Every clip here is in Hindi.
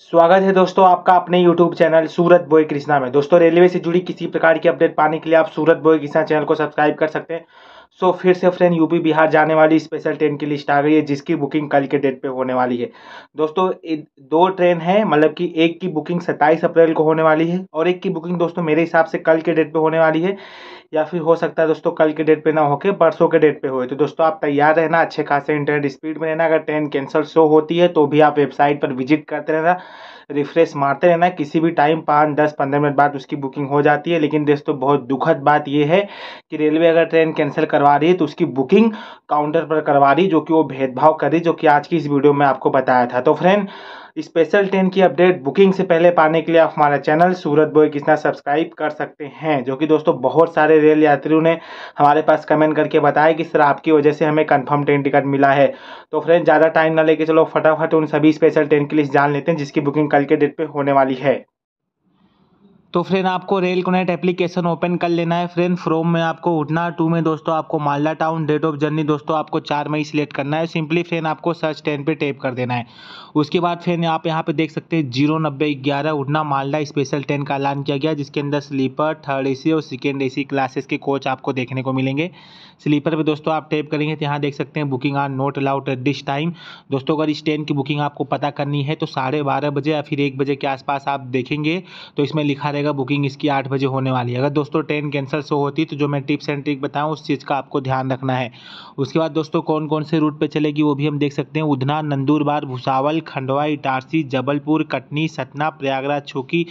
स्वागत है दोस्तों आपका अपने YouTube channel Surat boy Krishna में दोस्तों रेलवे से जुड़ी किसी प्रकार की अपडेट पाने के लिए आप सूरत बोय कृष्णा चैनल को सब्सक्राइब कर सकते हैं सो so, फिर से फ्रेंड यूपी बिहार जाने वाली स्पेशल ट्रेन की लिस्ट आ गई है जिसकी बुकिंग कल के डेट पे होने वाली है दोस्तों दो ट्रेन है मतलब कि एक की बुकिंग 27 अप्रैल को होने वाली है और एक की बुकिंग दोस्तों मेरे हिसाब से कल के डेट पे होने वाली है या फिर हो सकता है दोस्तों कल के डेट पे ना होके परसों के डेट पे हो तो दोस्तों आप तैयार रहना अच्छे खासे इंटरनेट स्पीड में रहना अगर ट्रेन कैंसिल शो होती है तो भी आप वेबसाइट पर विजिट करते रहना रिफ्रेश मारते रहना किसी भी टाइम पाँच दस पंद्रह मिनट बाद उसकी बुकिंग हो जाती है लेकिन दोस्तों बहुत दुखद बात यह है कि रेलवे अगर ट्रेन कैंसिल करवा रही है तो उसकी बुकिंग काउंटर पर करवा रही जो कि वो भेदभाव करी जो कि आज की इस वीडियो में आपको बताया था तो फ्रेंड स्पेशल ट्रेन की अपडेट बुकिंग से पहले पाने के लिए आप हमारा चैनल सूरत बॉय कितना सब्सक्राइब कर सकते हैं जो कि दोस्तों बहुत सारे रेल यात्रियों ने हमारे पास कमेंट करके बताया कि सर आपकी वजह से हमें कंफर्म ट्रेन टिकट मिला है तो फ्रेंड ज़्यादा टाइम ना लेके चलो फटाफट उन सभी स्पेशल ट्रेन की लिस्ट जान लेते हैं जिसकी बुकिंग कल के डेट पर होने वाली है तो फ्रेंड आपको रेल कनेक्ट एप्लीकेशन ओपन कर लेना है फ्रेंड फ्रोम में आपको उठना टू में दोस्तों आपको Malda town date of journey दोस्तों आपको चार मई सिलेक्ट करना है सिंपली फ्रेंड आपको सर्च टेन पे टेप कर देना है उसके बाद फ्रेंड आप यहाँ पे देख सकते हैं जीरो नब्बे ग्यारह उठना मालदा स्पेशल ट्रेन का ऐलान किया गया जिसके अंदर स्लीपर थर्ड ए और सेकेंड ए क्लासेस के कोच आपको देखने को मिलेंगे स्लीपर पर दोस्तों आप टेप करेंगे तो यहाँ देख सकते हैं booking are not allowed at this time दोस्तों अगर इस ट्रेन की बुकिंग आपको पता करनी है तो साढ़े बजे या फिर एक बजे के आसपास आप देखेंगे तो इसमें लिखा रहेगा रहेगा बुकिंग इसकी आठ बजे होने वाली है अगर दोस्तों ट्रेन कैंसिल से होती तो जो मैं टिप्स एंड ट्रिक बताऊँ उस चीज़ का आपको ध्यान रखना है उसके बाद दोस्तों कौन कौन से रूट पर चलेगी वो भी हम देख सकते हैं उधना नंदूरबार भुसावल खंडवा इटारसी जबलपुर कटनी सतना प्रयागराज छुकी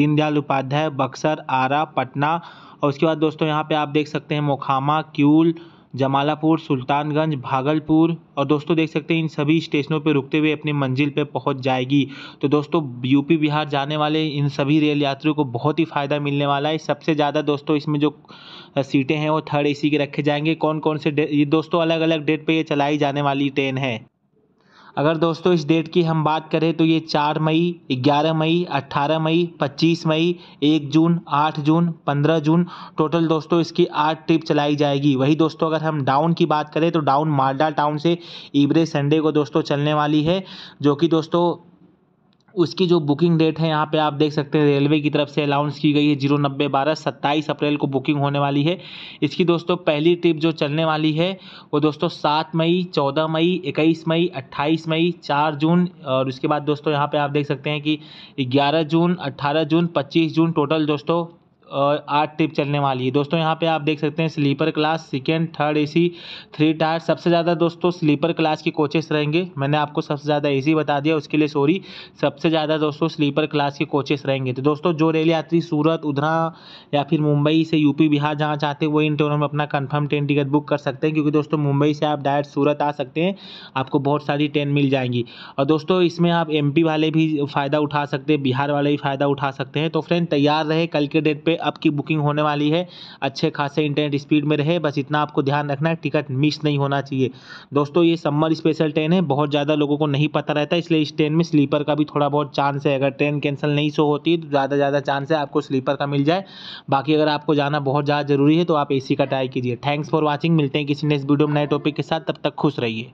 दीनदयाल उपाध्याय बक्सर आरा पटना और उसके बाद दोस्तों यहाँ पे आप देख सकते हैं मोखामा क्यूल जमालापुर सुल्तानगंज भागलपुर और दोस्तों देख सकते हैं इन सभी स्टेशनों पर रुकते हुए अपनी मंजिल पर पहुंच जाएगी तो दोस्तों यूपी बिहार जाने वाले इन सभी रेल यात्रियों को बहुत ही फ़ायदा मिलने वाला है सबसे ज़्यादा दोस्तों इसमें जो सीटें हैं वो थर्ड ए के रखे जाएंगे कौन कौन से ये दोस्तों अलग अलग डेट पर ये चलाई जाने वाली ट्रेन है अगर दोस्तों इस डेट की हम बात करें तो ये चार मई ग्यारह मई अट्ठारह मई पच्चीस मई एक जून आठ जून पंद्रह जून टोटल दोस्तों इसकी आठ ट्रिप चलाई जाएगी वही दोस्तों अगर हम डाउन की बात करें तो डाउन मालडा टाउन से ईबरे संडे को दोस्तों चलने वाली है जो कि दोस्तों उसकी जो बुकिंग डेट है यहाँ पे आप देख सकते हैं रेलवे की तरफ से अलाउंस की गई है जीरो नब्बे बारह सत्ताईस अप्रैल को बुकिंग होने वाली है इसकी दोस्तों पहली ट्रिप जो चलने वाली है वो दोस्तों सात मई चौदह मई इक्कीस मई अट्ठाईस मई चार जून और उसके बाद दोस्तों यहाँ पर आप देख सकते हैं कि ग्यारह जून अट्ठारह जून पच्चीस जून टोटल दोस्तों आठ ट्रिप चलने वाली है दोस्तों यहाँ पे आप देख सकते हैं sleeper class second third AC three tier सबसे ज़्यादा दोस्तों स्लीपर क्लास की कोचेस रहेंगे मैंने आपको सबसे ज़्यादा एसी बता दिया उसके लिए सॉरी सबसे ज़्यादा दोस्तों स्लीपर क्लास की कोचेस रहेंगे तो दोस्तों जो रेल यात्री सूरत उधरा या फिर मुंबई से यूपी बिहार जहाँ चाहते हैं वही इन ट्रेनों में अपना कन्फर्म ट्रेन टिकट बुक कर सकते हैं क्योंकि दोस्तों मुंबई से आप डायरेक्ट सूरत आ सकते हैं आपको बहुत सारी ट्रेन मिल जाएंगी और दोस्तों इसमें आप एम वाले भी फ़ायदा उठा सकते हैं बिहार वाले भी फ़ायदा उठा सकते हैं तो फ्रेंड तैयार रहे कल के डेट पर आपकी बुकिंग होने वाली है अच्छे खासे इंटरनेट स्पीड में रहे बस इतना आपको ध्यान रखना है टिकट मिस नहीं होना चाहिए दोस्तों ये समर स्पेशल ट्रेन है बहुत ज़्यादा लोगों को नहीं पता रहता इसलिए इस ट्रेन में स्लीपर का भी थोड़ा बहुत चांस है अगर ट्रेन कैंसिल नहीं सो होती तो ज़्यादा ज़्यादा चांस है आपको स्लीपर का मिल जाए बाकी अगर आपको जाना बहुत ज़्यादा ज़रूरी है तो आप ए का ट्राई कीजिए थैंक्स फॉर वॉचिंग मिलते हैं किसी नेक्स्ट वीडियो में नए टॉपिक के साथ तब तक खुश रहिए